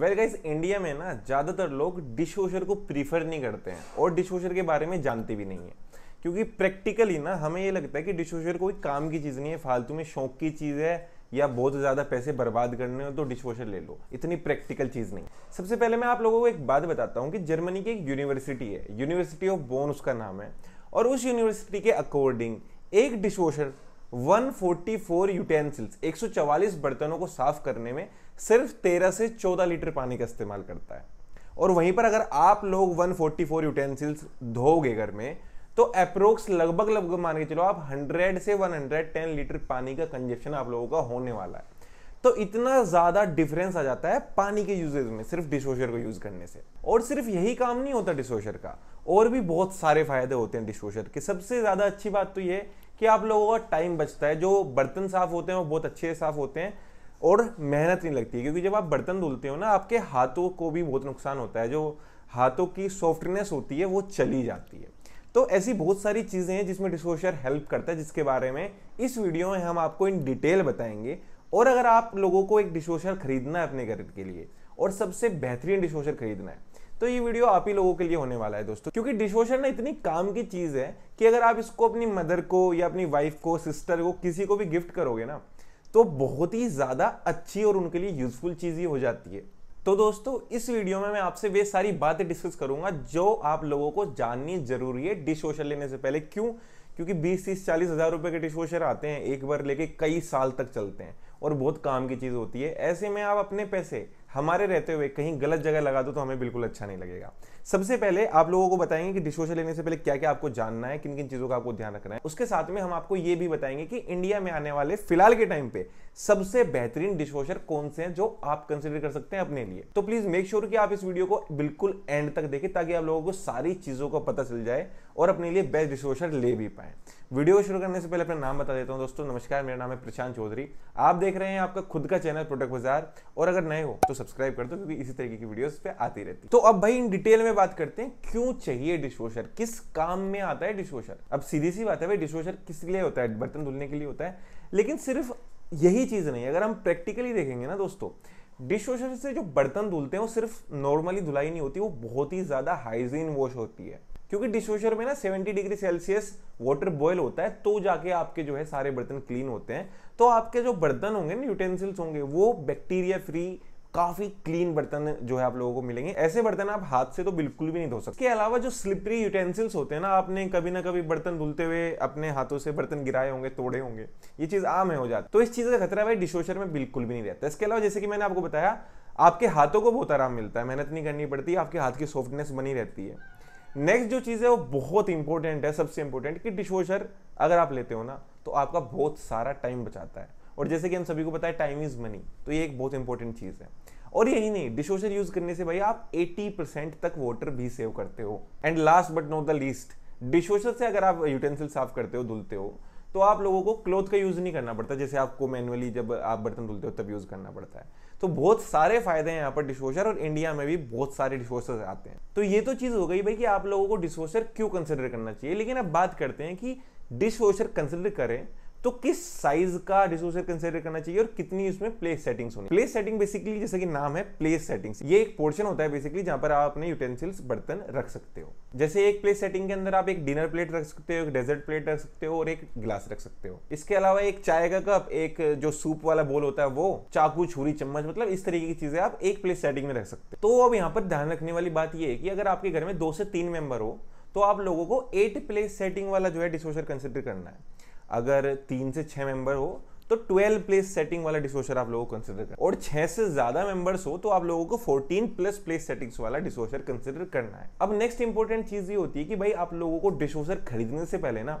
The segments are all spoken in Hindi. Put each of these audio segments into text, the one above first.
वेल गाइस इंडिया में ना ज़्यादातर लोग डिश वॉशर को प्रीफर नहीं करते हैं और डिश वॉशर के बारे में जानते भी नहीं है क्योंकि प्रैक्टिकली ना हमें ये लगता है कि डिश वॉशर कोई काम की चीज़ नहीं है फालतू में शौक की चीज़ है या बहुत ज़्यादा पैसे बर्बाद करने हो तो डिश वॉशर ले लो इतनी प्रैक्टिकल चीज़ नहीं सबसे पहले मैं आप लोगों को एक बात बताता हूँ कि जर्मनी की एक यूनिवर्सिटी है यूनिवर्सिटी ऑफ बोन उसका नाम है और उस यूनिवर्सिटी के अकॉर्डिंग एक डिश वॉशर 144 यूटेंसिल्स 144 बर्तनों को साफ करने में सिर्फ 13 से 14 लीटर पानी का इस्तेमाल करता है और वहीं पर अगर आप लोग 144 यूटेंसिल्स धोगे घर में तो अप्रोक्स लगभग लगभग मान के चलो आप 100 से 110 लीटर पानी का कंजप्शन आप लोगों का होने वाला है तो इतना ज़्यादा डिफरेंस आ जाता है पानी के यूजेज में सिर्फ डिशवॉशर को यूज़ करने से और सिर्फ यही काम नहीं होता डिशवॉशर का और भी बहुत सारे फायदे होते हैं डिशवॉशर के सबसे ज़्यादा अच्छी बात तो यह कि आप लोगों का टाइम बचता है जो बर्तन साफ होते हैं वो बहुत अच्छे से साफ होते हैं और मेहनत नहीं लगती क्योंकि जब आप बर्तन धुलते हो ना आपके हाथों को भी बहुत नुकसान होता है जो हाथों की सॉफ्टनेस होती है वो चली जाती है तो ऐसी बहुत सारी चीज़ें हैं जिसमें डिशवॉशर हेल्प करता है जिसके बारे में इस वीडियो में हम आपको इन डिटेल बताएंगे और अगर आप लोगों को एक डिशवॉशर खरीदना है अपने घर के लिए और सबसे बेहतरीन डिशवॉशर खरीदना है तो ये वीडियो आप ही लोगों के लिए होने वाला है दोस्तों क्योंकि डिश वॉशर ना इतनी काम की चीज़ है कि अगर आप इसको अपनी मदर को या अपनी वाइफ को सिस्टर को किसी को भी गिफ्ट करोगे ना तो बहुत ही ज़्यादा अच्छी और उनके लिए यूजफुल चीज़ ही हो जाती है तो दोस्तों इस वीडियो में मैं आपसे वे सारी बातें डिस्कस करूंगा जो आप लोगों को जाननी जरूरी है डिश वॉशर लेने से पहले क्यों क्योंकि 20 तीस चालीस हज़ार रुपये के डिश वॉशर आते हैं एक बार लेके कई साल तक चलते हैं और बहुत काम की चीज़ होती है ऐसे में आप अपने पैसे हमारे रहते हुए कहीं गलत जगह लगा दो तो हमें बिल्कुल अच्छा नहीं लगेगा सबसे पहले आप लोगों को बताएंगे कि डिशवॉशर लेने से पहले क्या क्या आपको जानना है किन किन चीज़ों का आपको ध्यान रखना है उसके साथ में हम आपको ये भी बताएंगे कि इंडिया में आने वाले फिलहाल के टाइम पे सबसे बेहतरीन डिशवॉशर कौन से हैं जो आप कंसिडर कर सकते हैं अपने लिए तो प्लीज मेक श्योर कि आप इस वीडियो को बिल्कुल एंड तक देखें ताकि आप लोगों को सारी चीज़ों का पता चल जाए और अपने लिए बेस्ट डिशवॉशर ले भी पाए वीडियो शुरू करने से पहले अपना नाम बता देता हूँ दोस्तों नमस्कार मेरा नाम है प्रशांत चौधरी आप देख रहे हैं आपका खुद का चैनल प्रोडक्ट बाजार और अगर नए हो तो सब्सक्राइब कर दो क्योंकि इसी तरीके की वीडियोस पे आती रहती है तो अब भाई इन डिटेल में बात करते हैं क्यों चाहिए डिशवॉशर किस काम में आता है डिशवॉशर अब सीधी सी बात है भाई डिशवॉशर किस लिए होता है बर्तन धुलने के लिए होता है लेकिन सिर्फ यही चीज़ नहीं अगर हम प्रैक्टिकली देखेंगे ना दोस्तों डिश वॉशर से जो बर्तन धुलते हैं वो सिर्फ नॉर्मली धुलाई नहीं होती वो बहुत ही ज़्यादा हाइजीन वॉश होती है क्योंकि डिशवॉशर में ना 70 डिग्री सेल्सियस वाटर बॉयल होता है तो जाके आपके जो है सारे बर्तन क्लीन होते हैं तो आपके जो बर्तन होंगे ना यूटेंसिल्स होंगे वो बैक्टीरिया फ्री काफी क्लीन बर्तन जो है आप लोगों को मिलेंगे ऐसे बर्तन आप हाथ से तो बिल्कुल भी नहीं धो सकते इसके अलावा जो स्लिपरी यूटेंसिल्स होते हैं ना आपने कभी ना कभी बर्तन धुलते हुए अपने हाथों से बर्तन गिराए होंगे तोड़े होंगे ये चीज आम है हो जाती तो इस चीज का खतरा भाई डिशवॉशर में बिल्कुल भी नहीं रहता इसके अलावा जैसे कि मैंने आपको बताया आपके हाथों को बहुत आराम मिलता है मेहनत नहीं करनी पड़ती आपके हाथ की सॉफ्टनेस बनी रहती है नेक्स्ट जो चीज़ है वो बहुत इंपॉर्टेंट है सबसे इंपॉर्टेंट कि डिशवॉशर अगर आप लेते हो ना तो आपका बहुत सारा टाइम बचाता है और जैसे कि हम सभी को पता है टाइम इज मनी तो ये एक बहुत इंपॉर्टेंट चीज़ है और यही नहीं डिशवॉशर यूज करने से भाई आप 80% तक वाटर भी सेव करते हो and last but not the least dishwasher से अगर आप यूटेंसिल साफ करते हो धुलते हो तो आप लोगों को क्लोथ का यूज़ नहीं करना पड़ता जैसे आपको मैनुअली जब आप बर्तन धुलते हो तब यूज़ करना पड़ता है तो बहुत सारे फायदे हैं यहाँ पर डिशवॉशर और इंडिया में भी बहुत सारे डिशवॉशर आते हैं तो ये तो चीज़ हो गई भाई कि आप लोगों को डिशवॉशर क्यों कंसिडर करना चाहिए लेकिन अब बात करते हैं कि डिशवॉशर कंसिडर करें तो किस साइज का रिसोर्सर कंसिडर करना चाहिए और कितनी उसमें प्लेस सेटिंग्स होनी प्लेस सेटिंग बेसिकली जैसे कि नाम है प्लेस सेटिंग्स ये एक पोर्शन होता है बेसिकली जहां पर आप अपने यूटेंसिल्स बर्तन रख सकते हो जैसे एक प्लेस सेटिंग के अंदर आप एक डिनर प्लेट रख सकते हो एक डेजर्ट प्लेट रख सकते हो और एक ग्लास रख सकते हो इसके अलावा एक चाय का कप एक जो सूप वाला बोल होता है वो चाकू छुरी चम्मच मतलब इस तरीके की चीजें आप एक प्लेस सेटिंग में रख सकते हो तो अब यहाँ पर ध्यान रखने वाली बात यह है कि अगर आपके घर में दो से तीन मेंबर हो तो आप लोगों को एट प्लेस सेटिंग वाला जो है डिसोशर कंसिडर करना है अगर तीन से छह मेंबर हो तो 12 प्लेस सेटिंग वाला डिसोशर आप लोगों को कंसिडर करें और छह से ज्यादा मेंबर्स हो तो आप लोगों को 14 प्लस प्लेस सेटिंग्स वाला डिसोशर कंसिडर करना है अब नेक्स्ट इंपॉर्टेंट चीज ये होती है कि भाई आप लोगों को डिसोशर खरीदने से पहले ना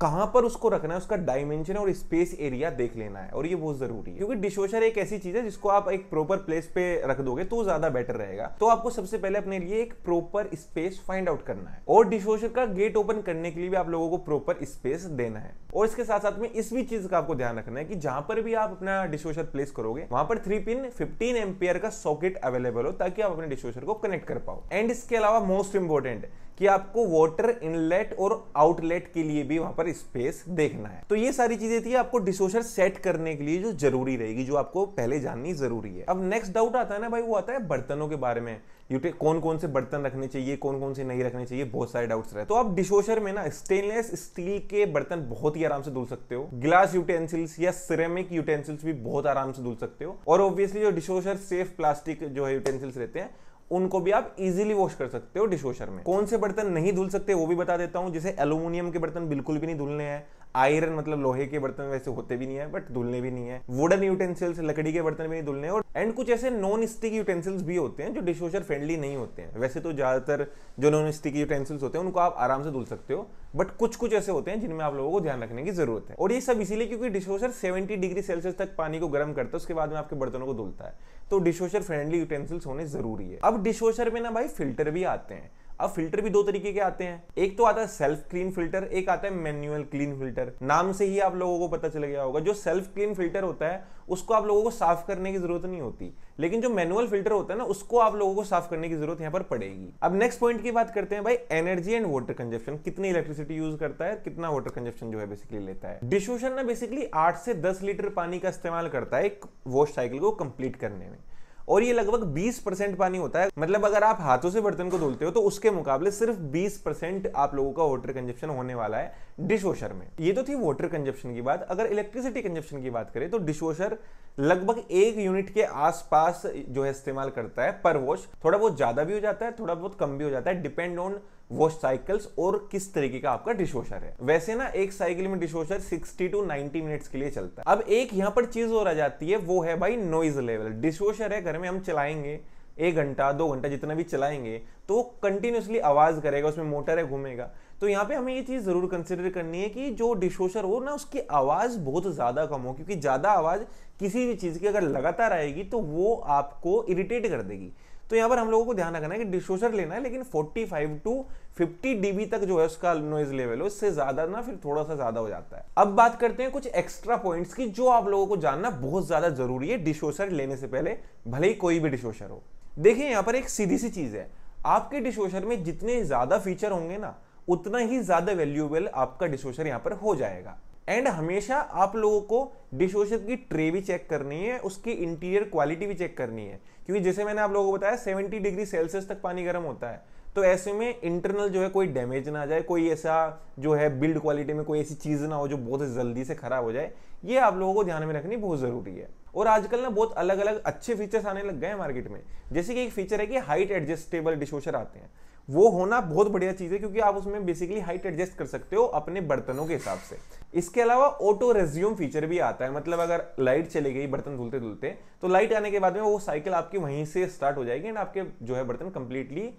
कहां पर उसको रखना है उसका डायमेंशन और स्पेस एरिया देख लेना है और ये बहुत जरूरी है क्योंकि डिशोशर एक ऐसी चीज है जिसको आप एक प्रॉपर प्लेस पे रख दोगे तो ज्यादा बेटर रहेगा तो आपको सबसे पहले अपने लिए एक प्रॉपर स्पेस फाइंड आउट करना है और डिशोशर का गेट ओपन करने के लिए भी आप लोगों को प्रॉपर स्पेस देना है और इसके साथ साथ में इस भी चीज का आपको ध्यान रखना है कि जहां पर भी आप अपना डिशोशर प्लेस करोगे वहां पर थ्री पिन फिफ्टीन एमपियर का सॉकेट अवेलेबल हो ताकि आप अपने डिशोशर को कनेक्ट कर पाओ एंड इसके अलावा मोस्ट इंपोर्टेंट कि आपको वाटर इनलेट और आउटलेट के लिए भी वहां पर स्पेस देखना है तो ये सारी चीजें थी आपको डिसोशर सेट करने के लिए जो जरूरी रहेगी जो आपको पहले जाननी जरूरी है अब नेक्स्ट डाउट आता है ना भाई वो आता है बर्तनों के बारे में यूटे कौन कौन से बर्तन रखने चाहिए कौन कौन से नहीं रखने चाहिए बहुत सारे डाउट्स रहे तो आप डिशोशर में ना स्टेनलेस स्टील के बर्तन बहुत ही आराम से धुल सकते हो ग्लास यूटेंसिल्स या सिरेमिक यूटेंसिल्स भी बहुत आराम से धुल सकते हो और ऑब्वियसली जो डिशोशर सेफ प्लास्टिक जो है यूटेंसिल्स रहते हैं उनको भी आप इजीली वॉश कर सकते हो डिश वॉशर में कौन से बर्तन नहीं धुल सकते वो भी बता देता हूँ जैसे एलुमिनियम के बर्तन बिल्कुल भी नहीं धुलने हैं आयरन मतलब लोहे के बर्तन वैसे होते भी नहीं है बट धुलने भी नहीं है वुडन यूटेंसिल्स लकड़ी के बर्तन भी धुलने और एंड कुछ ऐसे नॉन स्टिक यूटेंसिल्स भी होते हैं जो डिश वॉशर फ्रेंडली नहीं होते हैं वैसे तो ज़्यादातर जो नॉन स्टिक यूटेंसिल्स होते हैं उनको आप आराम से धुल सकते हो बट कुछ कुछ ऐसे होते हैं जिनमें आप लोगों को ध्यान रखने की जरूरत है और ये सब इसीलिए क्योंकि वॉशर सेवेंटी डिग्री सेल्सियस तक पानी को गर्म करता है उसके बाद में आपके बर्तनों को धुलता है तो वॉशर फ्रेंडली यूटेंसिल्स होने जरूरी है अब वॉशर में ना भाई फिल्टर भी आते हैं अब फिल्टर भी दो तरीके के आते हैं एक तो आता है सेल्फ क्लीन फिल्टर एक आता है मैनुअल क्लीन फिल्टर नाम से ही आप लोगों को पता चल गया होगा जो सेल्फ क्लीन फिल्टर होता है उसको आप लोगों को साफ करने की जरूरत नहीं होती लेकिन जो मैनुअल फिल्टर होता है ना उसको आप लोगों को साफ करने की जरूरत यहाँ पर पड़ेगी अब नेक्स्ट पॉइंट की बात करते हैं भाई एनर्जी एंड वाटर कंजप्शन कितनी इलेक्ट्रिसिटी यूज करता है कितना वाटर कंजप्शन जो है बेसिकली लेता है डिशोशन ना बेसिकली आठ से दस लीटर पानी का इस्तेमाल करता है एक वॉश साइकिल को कंप्लीट करने में और ये लगभग 20 परसेंट पानी होता है मतलब अगर आप हाथों से बर्तन को धोलते हो तो उसके मुकाबले सिर्फ 20 परसेंट आप लोगों का वाटर कंजप्शन होने वाला है डिश वॉशर में ये तो थी वाटर कंजप्शन की बात अगर इलेक्ट्रिसिटी कंजप्शन की बात करें तो डिश वॉशर लगभग एक यूनिट के आसपास जो है इस्तेमाल करता है पर वॉश थोड़ा बहुत ज़्यादा भी हो जाता है थोड़ा बहुत कम भी हो जाता है डिपेंड ऑन वॉश साइकिल्स और किस तरीके का आपका डिशवॉशर है वैसे ना एक साइकिल में dishwasher 60 sixty to ninety minutes के लिए चलता है अब एक यहाँ पर चीज और आ जाती है वो है भाई नॉइज लेवल डिश वॉशर है घर में हम चलाएंगे एक घंटा दो घंटा जितना भी चलाएंगे तो वो कंटिन्यूसली आवाज़ करेगा उसमें मोटर है घूमेगा तो यहाँ पे हमें ये चीज़ ज़रूर कंसिडर करनी है कि जो डिशोशर हो ना उसकी आवाज़ बहुत ज़्यादा कम हो क्योंकि ज़्यादा आवाज़ किसी भी चीज़ की अगर लगातार आएगी तो वो आपको इरिटेट कर देगी तो यहाँ पर हम लोगों को ध्यान रखना है कि डिशोजर लेना है लेकिन 45 टू 50 डीबी तक जो है उसका नॉइज लेवल हो इससे ज्यादा ना फिर थोड़ा सा ज्यादा हो जाता है अब बात करते हैं कुछ एक्स्ट्रा पॉइंट्स की जो आप लोगों को जानना बहुत ज्यादा जरूरी है डिशोशर लेने से पहले भले ही कोई भी डिशोशर हो देखिए यहाँ पर एक सीधी सी चीज है आपके डिशोशर में जितने ज्यादा फीचर होंगे ना उतना ही ज्यादा वैल्यूएबल आपका डिशोशर यहाँ पर हो जाएगा एंड हमेशा आप लोगों को वॉशर की ट्रे भी चेक करनी है उसकी इंटीरियर क्वालिटी भी चेक करनी है क्योंकि जैसे मैंने आप लोगों को बताया 70 डिग्री सेल्सियस तक पानी गर्म होता है तो ऐसे में इंटरनल जो है कोई डैमेज ना आ जाए कोई ऐसा जो है बिल्ड क्वालिटी में कोई ऐसी चीज़ ना हो जो बहुत जल्दी से खराब हो जाए ये आप लोगों को ध्यान में रखनी बहुत ज़रूरी है और आजकल ना बहुत अलग अलग अच्छे फीचर्स आने लग गए हैं मार्केट में जैसे कि एक फीचर है कि हाइट एडजस्टेबल डिशोशर आते हैं वो होना बहुत बढ़िया चीज़ है क्योंकि आप उसमें बेसिकली हाइट एडजस्ट कर सकते हो अपने बर्तनों के हिसाब से इसके अलावा ऑटो रेज्यूम फीचर भी आता है मतलब अगर लाइट चली गई बर्तन धुलते धुलते तो लाइट आने के बाद में वो साइकिल आपकी वहीं से स्टार्ट हो जाएगी एंड आपके जो है बर्तन कंप्लीटली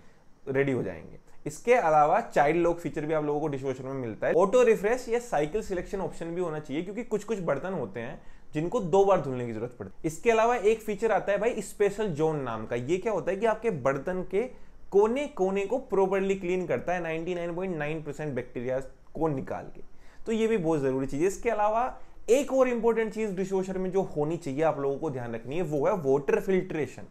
रेडी हो जाएंगे इसके अलावा चाइल्ड लॉक फीचर भी आप लोगों को डिशवॉशर में मिलता है ऑटो रिफ्रेश या साइकिल सिलेक्शन ऑप्शन भी होना चाहिए क्योंकि कुछ कुछ बर्तन होते हैं जिनको दो बार धुलने की जरूरत पड़ती है इसके अलावा एक फीचर आता है भाई स्पेशल जोन नाम का ये क्या होता है कि आपके बर्तन के कोने कोने को प्रॉपरली क्लीन करता है 99.9 परसेंट बैक्टीरिया को निकाल के तो ये भी बहुत ज़रूरी चीज़ है इसके अलावा एक और इंपॉर्टेंट चीज़ डिशवॉशर में जो होनी चाहिए आप लोगों को ध्यान रखनी है वो है वाटर फिल्ट्रेशन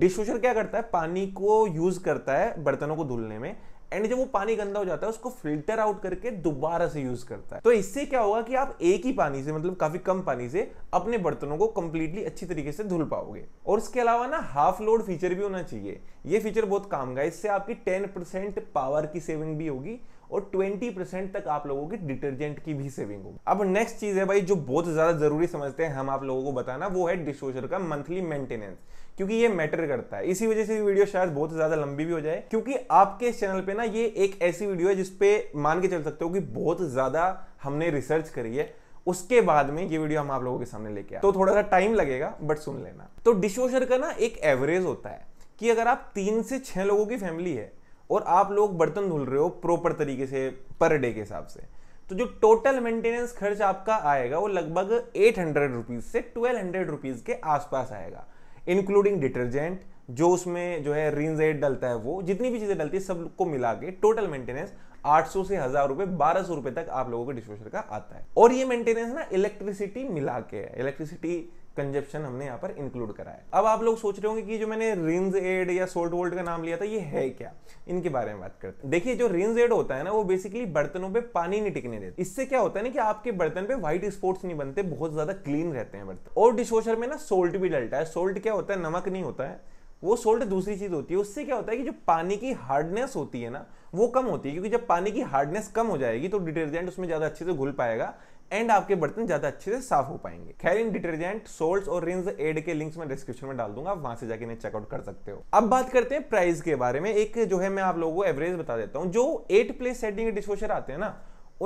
डिशवॉशर क्या करता है पानी को यूज़ करता है बर्तनों को धुलने में एंड जब वो पानी गंदा हो जाता है उसको फिल्टर आउट करके दोबारा से यूज करता है तो इससे क्या होगा कि आप एक ही पानी से मतलब काफी कम पानी से अपने बर्तनों को कंप्लीटली अच्छी तरीके से धुल पाओगे और इसके अलावा ना हाफ लोड फीचर भी होना चाहिए ये फीचर बहुत काम का इससे आपकी टेन परसेंट पावर की सेविंग भी होगी और 20 परसेंट तक आप लोगों की डिटर्जेंट की भी सेविंग होगी अब नेक्स्ट चीज़ है भाई जो बहुत ज़्यादा ज़रूरी समझते हैं हम आप लोगों को बताना वो है डिशवॉशर का मंथली मेंटेनेंस क्योंकि ये मैटर करता है इसी वजह से वीडियो शायद बहुत ज़्यादा लंबी भी हो जाए क्योंकि आपके चैनल पे ना ये एक ऐसी वीडियो है जिसपे मान के चल सकते हो कि बहुत ज़्यादा हमने रिसर्च करी है उसके बाद में ये वीडियो हम आप लोगों के सामने लेके आए तो थोड़ा सा टाइम लगेगा बट सुन लेना तो डिशोशर का ना एक एवरेज होता है कि अगर आप तीन से छह लोगों की फैमिली है और आप लोग बर्तन धुल रहे हो प्रॉपर तरीके से पर डे के हिसाब से तो जो टोटल मेंटेनेंस खर्च आपका आएगा वो लगभग एट हंड्रेड रुपीज़ से ट्वेल्व हंड्रेड रुपीज़ के आसपास आएगा इंक्लूडिंग डिटर्जेंट जो उसमें जो है रिंज एड डलता है वो जितनी भी चीज़ें डलती है सबको मिला के टोटल मेंटेनेंस 800 से हज़ार रुपए बारह सौ रुपए तक आप लोगों के डिशवॉशर का आता है और ये मेंटेनेंस ना इलेक्ट्रिसिटी मिला के है इलेक्ट्रिसिटी कंजप्शन हमने यहाँ पर इंक्लूड करा है अब आप लोग सोच रहे होंगे कि जो मैंने रिंज एड या सोल्ट वोल्ट का नाम लिया था ये है क्या इनके बारे में बात करते हैं देखिए जो रिंज एड होता है ना वो बेसिकली बर्तनों पे पानी नहीं टिकने देते इससे क्या होता है ना कि आपके बर्तन पे व्हाइट स्पॉट्स नहीं बनते बहुत ज्यादा क्लीन रहते हैं बर्तन और डिश में ना सोल्ट भी डलता है सोल्ट क्या होता है नमक नहीं होता है वो सोल्ट दूसरी चीज होती है उससे क्या होता है कि जो पानी की हार्डनेस होती है ना वो कम होती है क्योंकि जब पानी की हार्डनेस कम हो जाएगी तो डिटर्जेंट उसमें ज्यादा अच्छे से घुल पाएगा एंड आपके बर्तन ज्यादा अच्छे से साफ हो पाएंगे खैर इन डिटर्जेंट सोल्ट और रिंस एड के लिंक्स मैं डिस्क्रिप्शन में डाल दूंगा वहां से जाके इन्हें चेकआउट कर सकते हो अब बात करते हैं प्राइस के बारे में एक जो है मैं आप लोगों को एवरेज बता देता हूँ जो एट प्लेस सेटिंग डिशवॉशर आते हैं ना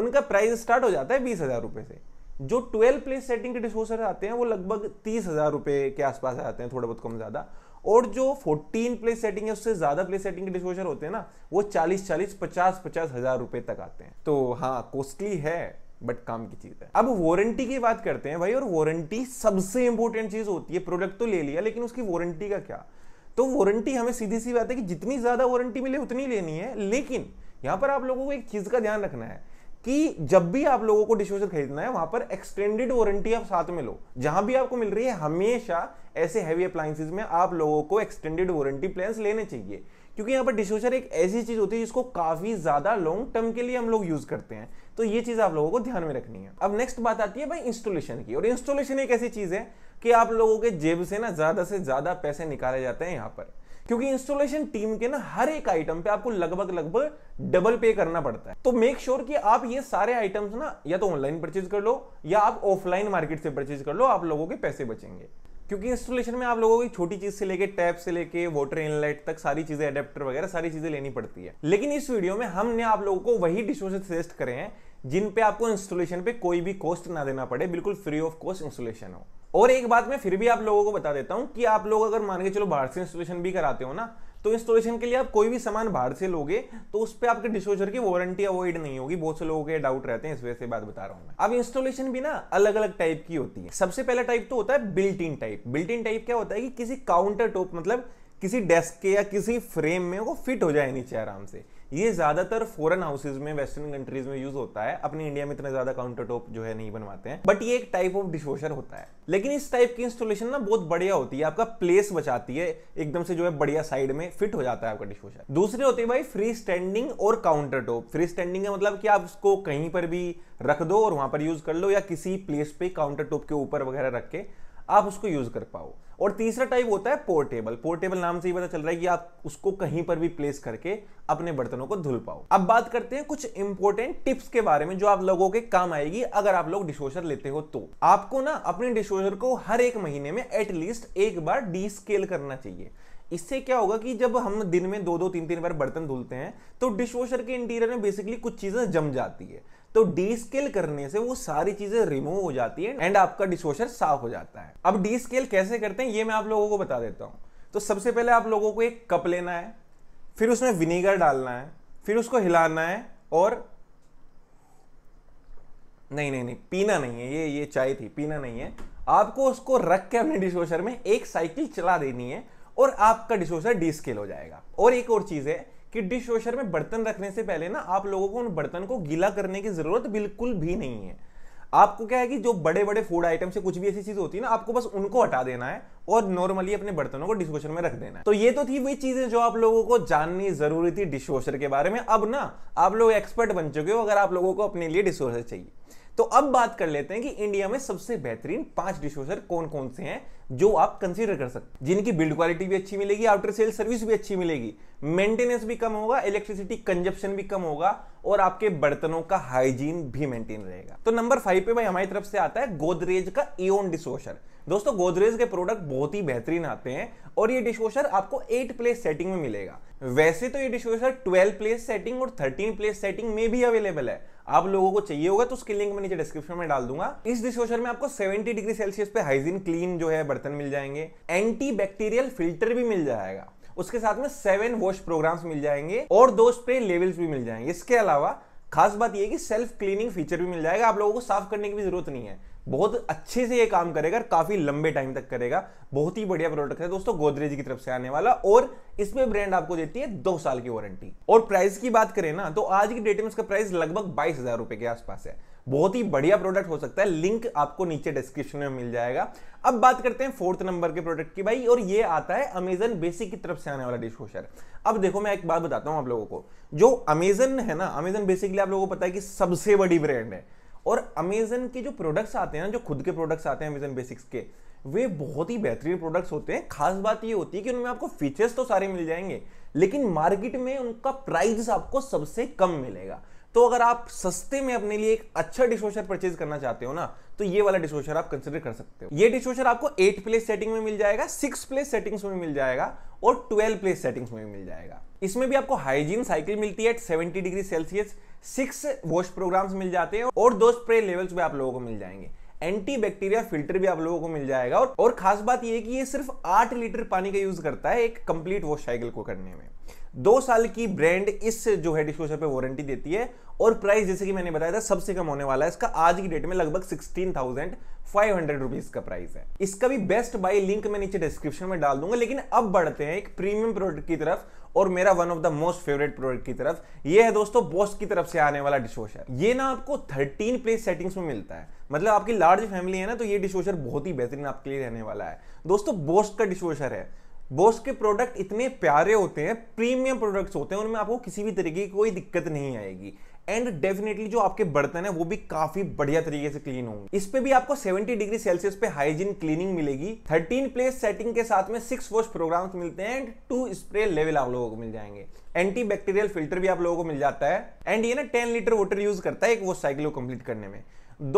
उनका प्राइस स्टार्ट हो जाता है बीस हजार रुपए से जो 12 प्लेस सेटिंग के डिशवॉशर आते हैं वो लगभग तीस हजार रुपए के आसपास आते हैं थोड़े बहुत कम ज़्यादा और जो 14 प्लेस सेटिंग है उससे ज़्यादा प्लेस सेटिंग के डिशवॉशर होते हैं ना वो 40 40 50 50 हजार रुपए तक आते हैं तो हाँ कॉस्टली है बट काम की चीज है अब वारंटी की बात करते हैं भाई और वारंटी सबसे इंपॉर्टेंट चीज होती है प्रोडक्ट तो ले लिया लेकिन उसकी वारंटी का क्या तो वारंटी हमें सीधी सी बात है कि जितनी ज्यादा वारंटी मिले उतनी लेनी है लेकिन यहां पर आप लोगों को एक चीज का ध्यान रखना है कि जब भी आप लोगों को डिशवॉशर खरीदना है वहां पर एक्सटेंडेड वारंटी आप साथ में लो जहां भी आपको मिल रही है हमेशा ऐसे हैवी अप्लायंसेज में आप लोगों को एक्सटेंडेड वारंटी प्लान लेने चाहिए क्योंकि यहां पर डिशवॉशर एक ऐसी चीज होती है जिसको काफी ज्यादा लॉन्ग टर्म के लिए हम लोग यूज करते हैं तो ये चीज़ आप लोगों को ध्यान में रखनी है अब नेक्स्ट बात आती है भाई इंस्टॉलेशन की और इंस्टॉलेशन एक ऐसी चीज़ है कि आप लोगों के जेब से ना ज़्यादा से ज़्यादा पैसे निकाले जाते हैं यहाँ पर क्योंकि इंस्टॉलेशन टीम के ना हर एक आइटम पे आपको लगभग लगभग डबल पे करना पड़ता है तो मेक श्योर sure कि आप ये सारे आइटम्स ना या तो ऑनलाइन परचेज कर लो या आप ऑफलाइन मार्केट से परचेज कर लो आप लोगों के पैसे बचेंगे क्योंकि इंस्टॉलेशन में आप लोगों की छोटी चीज से लेके टैप से लेके वाटर इनलेट तक सारी चीजें अडेप्टर वगैरह सारी चीजें लेनी पड़ती है लेकिन इस वीडियो में हमने आप लोगों को वही डिशो से सजेस्ट करे हैं जिन पे आपको इंस्टॉलेशन पे कोई भी कॉस्ट ना देना पड़े बिल्कुल फ्री ऑफ कॉस्ट इंस्टॉलेशन हो और एक बात मैं फिर भी आप लोगों को बता देता हूँ कि आप लोग अगर मान के चलो बाहर से इंस्टॉलेशन भी कराते हो ना तो इंस्टॉलेशन के लिए आप कोई भी सामान बाहर से लोगे तो उस पर आपके डिशोजर की वारंटी अवॉइड नहीं होगी बहुत से लोगों के डाउट रहते हैं इस वजह से बात बता रहा हूं मैं अब इंस्टॉलेशन भी ना अलग अलग टाइप की होती है सबसे पहला टाइप तो होता है built in type built in type क्या होता है कि किसी काउंटर टॉप मतलब किसी डेस्क के या किसी फ्रेम में वो फिट हो जाए नीचे आराम से ये ज़्यादातर फॉरन हाउसेज में वेस्टर्न कंट्रीज में यूज़ होता है अपने इंडिया में इतना ज़्यादा काउंटर टॉप जो है नहीं बनवाते हैं बट ये एक टाइप ऑफ डिशवॉशर होता है लेकिन इस टाइप की इंस्टॉलेशन ना बहुत बढ़िया होती है आपका प्लेस बचाती है एकदम से जो है बढ़िया साइड में फिट हो जाता है आपका डिशवॉशर दूसरे होते हैं भाई फ्री स्टैंडिंग और काउंटर टॉप फ्री स्टैंडिंग का मतलब कि आप उसको कहीं पर भी रख दो और वहां पर यूज़ कर लो या किसी प्लेस पे काउंटर टॉप के ऊपर वगैरह रख के आप उसको यूज़ कर पाओ और तीसरा टाइप होता है पोर्टेबल पोर्टेबल नाम से ही पता चल रहा है कि आप उसको कहीं पर भी प्लेस करके अपने बर्तनों को धुल पाओ अब बात करते हैं कुछ इंपोर्टेंट टिप्स के बारे में जो आप लोगों के काम आएगी अगर आप लोग डिशोशर लेते हो तो आपको ना अपने डिशोशर को हर एक महीने में एटलीस्ट एक बार डी करना चाहिए इससे क्या होगा कि जब हम दिन में दो दो तीन तीन बार बर्तन धुलते हैं तो डिश के इंटीरियर में बेसिकली कुछ चीज़ें जम जाती है तो डीस्केल करने से वो सारी चीजें रिमूव हो जाती है एंड आपका डिशवॉशर साफ हो जाता है अब डीस्केल कैसे करते हैं ये मैं आप लोगों को बता देता हूं तो सबसे पहले आप लोगों को एक कप लेना है फिर उसमें विनेगर डालना है फिर उसको हिलाना है और नहीं नहीं नहीं पीना नहीं है ये ये चाय थी पीना नहीं है आपको उसको रख के अपने डिशवॉशर में एक साइकिल चला देनी है और आपका डिशवॉशर डिस्केल हो जाएगा और एक और चीज़ है कि डिश वॉशर में बर्तन रखने से पहले ना आप लोगों को उन बर्तन को गीला करने की ज़रूरत बिल्कुल भी नहीं है आपको क्या है कि जो बड़े बड़े फूड आइटम से कुछ भी ऐसी चीज होती है ना आपको बस उनको हटा देना है और नॉर्मली अपने बर्तनों को डिशवॉशर में रख देना है तो ये तो थी वही चीजें जो आप लोगों को जाननी जरूरी थी डिशवॉशर के बारे में अब ना आप लोग एक्सपर्ट बन चुके हो अगर आप लोगों को अपने लिए डिशवॉशर चाहिए तो अब बात कर लेते हैं कि इंडिया में सबसे बेहतरीन पांच डिशवॉशर कौन कौन से हैं जो आप कंसीडर कर सकते जिनकी बिल्ड क्वालिटी भी अच्छी मिलेगी आउटर सेल सर्विस भी अच्छी मिलेगी मेंटेनेंस भी कम होगा इलेक्ट्रिसिटी कंजप्शन भी कम होगा और आपके बर्तनों का हाइजीन भी मेंटेन रहेगा तो नंबर फाइव पे भाई हमारी तरफ से आता है गोदरेज का इओन डिशवॉशर दोस्तों गोदरेज के प्रोडक्ट बहुत ही बेहतरीन आते हैं और ये डिशवॉशर आपको 8 प्लेस सेटिंग में मिलेगा वैसे तो ये डिशवॉशर 12 प्लेस सेटिंग और 13 प्लेस सेटिंग में भी अवेलेबल है आप लोगों को चाहिए होगा तो उसके लिंक मैं नीचे डिस्क्रिप्शन में डाल दूंगा इस डिशवॉशर में आपको 70 डिग्री सेल्सियस पे हाइजीन क्लीन जो है बर्तन मिल जाएंगे एंटी बैक्टीरियल फिल्टर भी मिल जाएगा उसके साथ में सेवन वॉश प्रोग्राम्स मिल जाएंगे और दो स्प्रे लेवल्स भी मिल जाएंगे इसके अलावा खास बात यह कि सेल्फ क्लीनिंग फीचर भी मिल जाएगा आप लोगों को साफ करने की भी जरूरत नहीं है बहुत अच्छे से ये काम करेगा और काफी लंबे टाइम तक करेगा बहुत ही बढ़िया प्रोडक्ट है दोस्तों गोदरेज की तरफ से आने वाला और इसमें ब्रांड आपको देती है दो साल की वारंटी और प्राइस की बात करें ना तो आज की डेट में इसका प्राइस लगभग बाईस हजार रुपए के आसपास है बहुत ही बढ़िया प्रोडक्ट हो सकता है लिंक आपको नीचे डिस्क्रिप्शन में मिल जाएगा अब बात करते हैं फोर्थ नंबर के प्रोडक्ट की भाई और ये आता है अमेजन बेसिक की तरफ से आने वाला डिश वॉशर अब देखो मैं एक बात बताता हूं आप लोगों को जो अमेजन है ना अमेजन बेसिकली आप लोगों को पता है कि सबसे बड़ी ब्रांड है और अमेजन के जो प्रोडक्ट्स आते हैं ना जो खुद के प्रोडक्ट्स आते हैं अमेजन बेसिक्स के वे बहुत ही बेहतरीन प्रोडक्ट्स होते हैं खास बात ये होती है कि उनमें आपको फीचर्स तो सारे मिल जाएंगे लेकिन मार्केट में उनका प्राइस आपको सबसे कम मिलेगा तो अगर आप सस्ते में अपने लिए एक अच्छा डिशवॉशर परचेज करना चाहते हो ना तो ये वाला डिशवॉशर आप कंसिडर कर सकते हो ये डिशवॉशर आपको एट प्लेस सेटिंग में मिल जाएगा सिक्स प्लेस सेटिंग्स में मिल जाएगा और ट्वेल्व प्लेस सेटिंग्स में मिल जाएगा इसमें भी आपको हाइजीन साइकिल मिलती है at seventy degree Celsius six wash programmes मिल जाते हैं और दो स्प्रे लेवल्स भी आप लोगों को मिल जाएंगे एंटी बैक्टीरिया फिल्टर भी आप लोगों को मिल जाएगा और, और खास बात यह कि ये सिर्फ आठ लीटर पानी का यूज करता है एक कंप्लीट वॉश साइकिल को करने में दो साल की ब्रांड इस जो है डिशवॉशर पे वारंटी देती है और प्राइस जैसे कि मैंने बताया था सबसे कम होने वाला है इसका आज की डेट में लगभग sixteen thousand five hundred rupees का प्राइस है इसका भी बेस्ट बाय लिंक मैं नीचे डिस्क्रिप्शन में डाल दूंगा लेकिन अब बढ़ते हैं एक प्रीमियम प्रोडक्ट की तरफ और मेरा one of the most favourite product की तरफ ये है दोस्तों बॉस की तरफ से आने वाला डिशवॉशर ये ना आपको थर्टीन प्लेस सेटिंग्स में मिलता है मतलब आपकी लार्ज फैमिली है ना तो ये डिशवॉशर बहुत ही बेहतरीन आपके लिए रहने वाला है दोस्तों बोस्ट का डिशवॉशर है बोस के प्रोडक्ट इतने प्यारे होते हैं प्रीमियम प्रोडक्ट्स होते हैं उनमें आपको किसी भी तरीके की कोई दिक्कत नहीं आएगी एंड डेफिनेटली जो आपके बर्तन है वो भी काफी बढ़िया तरीके से क्लीन होंगे इस पे भी आपको 70 डिग्री सेल्सियस पे हाइजीन क्लीनिंग मिलेगी 13 प्लेस सेटिंग के साथ में सिक्स वॉश प्रोग्राम मिलते हैं एंड टू स्प्रे लेवल आप लोगों को मिल जाएंगे एंटी बैक्टीरियल फिल्टर भी आप लोगों को मिल जाता है एंड ये ना टेन लीटर वाटर यूज करता है एक वो साइकिल को कंप्लीट करने में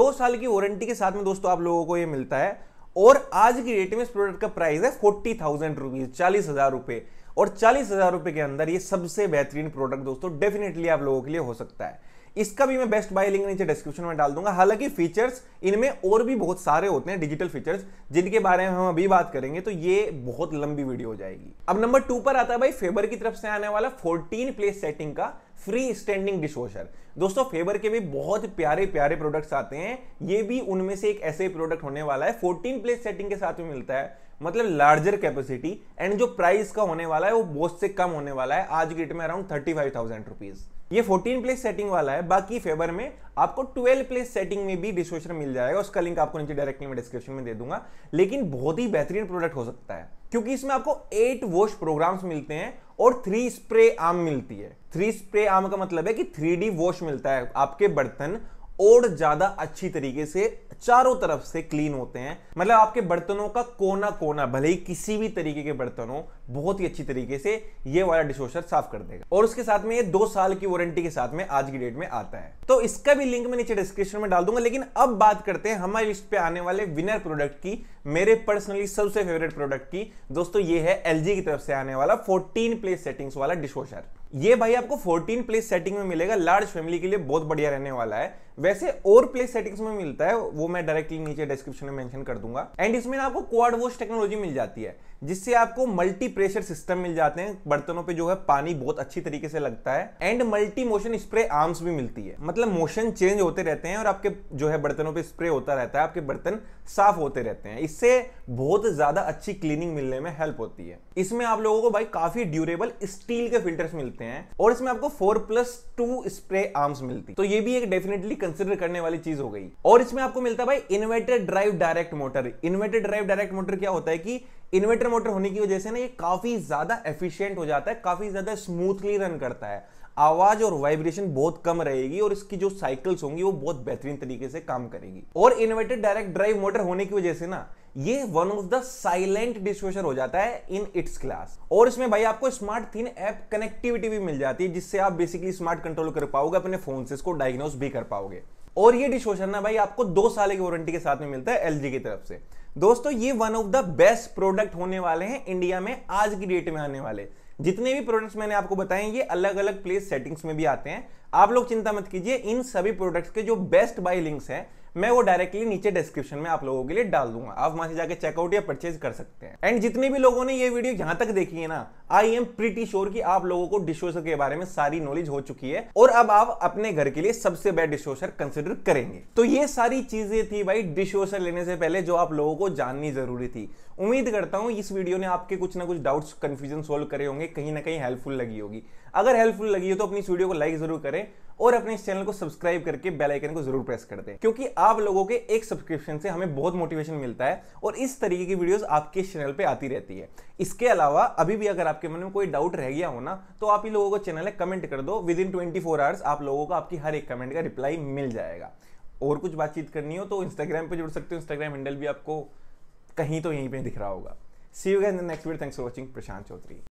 दो साल की वारंटी के साथ में दोस्तों आप लोगों को ये मिलता है और आज की डेट में इस प्रोडक्ट का प्राइस है फोर्टी थाउजेंड रुपीज चालीस हजार रुपए और चालीस हजार रुपए के अंदर ये सबसे बेहतरीन प्रोडक्ट दोस्तों डेफिनेटली आप लोगों के लिए हो सकता है इसका भी मैं बेस्ट बाय लिंक नीचे डिस्क्रिप्शन में डाल दूंगा हालांकि फीचर्स इनमें और भी बहुत सारे होते हैं डिजिटल फीचर्स जिनके बारे में हम अभी बात करेंगे तो ये बहुत लंबी वीडियो हो जाएगी अब नंबर टू पर आता है भाई फेबर की तरफ से आने वाला फोर्टीन प्लेस सेटिंग का फ्री स्टैंडिंग डिशवॉशर दोस्तों फेबर के भी बहुत प्यारे प्यारे प्रोडक्ट्स आते हैं ये भी उनमें से एक ऐसे प्रोडक्ट होने वाला है 14 प्लेस सेटिंग के साथ में मिलता है मतलब लार्जर कैपेसिटी एंड जो प्राइस का होने वाला है वो बहुत से कम होने वाला है आज गेट में around thirty five thousand rupees ये 14 प्लेस सेटिंग वाला है बाकी फेवर में आपको 12 प्लेस सेटिंग में भी डिशवॉशर मिल जाएगा उसका लिंक आपको नीचे डायरेक्टली मैं डिस्क्रिप्शन में दे दूंगा लेकिन बहुत ही बेहतरीन प्रोडक्ट हो सकता है क्योंकि इसमें आपको एट वॉश प्रोग्राम्स मिलते हैं और थ्री स्प्रे आर्म मिलती है थ्री स्प्रे आर्म का मतलब है कि थ्री वॉश मिलता है आपके बर्तन और ज्यादा अच्छी तरीके से चारों तरफ से क्लीन होते हैं मतलब आपके बर्तनों का कोना कोना भले ही किसी भी तरीके के बर्तनों बहुत ही अच्छी तरीके से ये वाला डिशोशर साफ कर देगा और उसके साथ में ये दो साल की वारंटी के साथ में आज की डेट में आता है तो इसका भी लिंक मैं नीचे डिस्क्रिप्शन में डाल दूंगा लेकिन अब बात करते हैं हमारे लिस्ट पे आने वाले विनर प्रोडक्ट की मेरे पर्सनली सबसे फेवरेट प्रोडक्ट की दोस्तों ये है एल की तरफ से आने वाला फोर्टीन प्लेस सेटिंग्स वाला डिशोशर ये भाई आपको 14 प्लेस सेटिंग में मिलेगा लार्ज फैमिली के लिए बहुत बढ़िया रहने वाला है वैसे और प्ले सेटिंग्स में मिलता है वो मैं डायरेक्टली नीचे डिस्क्रिप्शन में मेंशन कर दूंगा एंड इसमें आपको क्वाड वॉश टेक्नोलॉजी मिल जाती है जिससे आपको मल्टी प्रेशर सिस्टम मिल जाते हैं बर्तनों पे जो है पानी बहुत अच्छी तरीके से लगता है and multi motion spray arms भी मिलती है मतलब मोशन चेंज होते रहते हैं और आपके जो है बर्तनों पे स्प्रे होता रहता है आपके बर्तन साफ होते रहते हैं इससे बहुत ज्यादा अच्छी क्लीनिंग मिलने में हेल्प होती है इसमें आप लोगों को भाई काफी ड्यूरेबल स्टील के फिल्टर्स मिलते हैं और इसमें आपको four plus two spray arms मिलती है तो ये भी एक डेफिनेटली कंसिडर करने वाली चीज हो गई और इसमें आपको मिलता है भाई inverter drive direct motor inverter drive direct motor क्या होता है कि इन्वर्टर मोटर होने की वजह से ना ये काफी ज्यादा एफिशिएंट हो जाता है काफी ज्यादा स्मूथली रन करता है आवाज और वाइब्रेशन बहुत कम रहेगी और इसकी जो साइकिल्स होंगी वो बहुत बेहतरीन तरीके से काम करेगी और इन्वर्टेड डायरेक्ट ड्राइव मोटर होने की वजह से ना ये one of the silent dishwasher हो जाता है इन इट्स क्लास और इसमें भाई आपको स्मार्ट थीन ऐप कनेक्टिविटी भी मिल जाती है जिससे आप बेसिकली स्मार्ट कंट्रोल कर पाओगे अपने फोन से इसको डायग्नोस भी कर पाओगे और ये डिशवॉशर ना भाई आपको दो साल की वारंटी के साथ में मिलता है एल की तरफ से दोस्तों ये one of the best product होने वाले हैं इंडिया में आज की डेट में आने वाले जितने भी प्रोडक्ट्स मैंने आपको बताए ये अलग अलग प्लेस सेटिंग्स में भी आते हैं आप लोग चिंता मत कीजिए इन सभी प्रोडक्ट्स के जो बेस्ट बाय लिंक्स हैं मैं वो डायरेक्टली नीचे डिस्क्रिप्शन में आप लोगों के लिए डाल दूंगा आप वहां से जाकर चेकआउट या परचेज कर सकते हैं एंड जितने भी लोगों ने ये वीडियो यहां तक देखी है ना आई एम प्रीटी श्योर कि आप लोगों को डिशोसर के बारे में सारी नॉलेज हो चुकी है और अब आप अपने घर के लिए सबसे बेस्ट डिशोसर कंसिडर करेंगे तो ये सारी चीजें थी भाई डिशोसर लेने से पहले जो आप लोगों को जाननी जरूरी थी उम्मीद करता हूँ इस वीडियो ने आपके कुछ ना कुछ डाउट्स कंफ्यूजन सोल्व करे होंगे कहीं ना कहीं हेल्पफुल लगी होगी अगर हेल्पफुल लगी हो तो अपनी वीडियो को लाइक जरूर करें और अपने इस चैनल को सब्सक्राइब करके बेल आइकन को जरूर प्रेस कर दें क्योंकि आप लोगों के एक सब्सक्रिप्शन से हमें बहुत मोटिवेशन मिलता है और इस तरीके की वीडियोस आपके इस चैनल पे आती रहती है इसके अलावा अभी भी अगर आपके मन में कोई डाउट रह गया हो ना तो आप ही लोगों को चैनल है कमेंट कर दो विद इन ट्वेंटी आवर्स आप लोगों को आपकी हर एक कमेंट का रिप्लाई मिल जाएगा और कुछ बातचीत करनी हो तो इंस्टाग्राम पर जुड़ सकते हो इंस्टाग्राम हैंडल भी आपको कहीं तो यहीं पर दिख रहा होगा see you again next video thanks for watching Prashant Chaudhary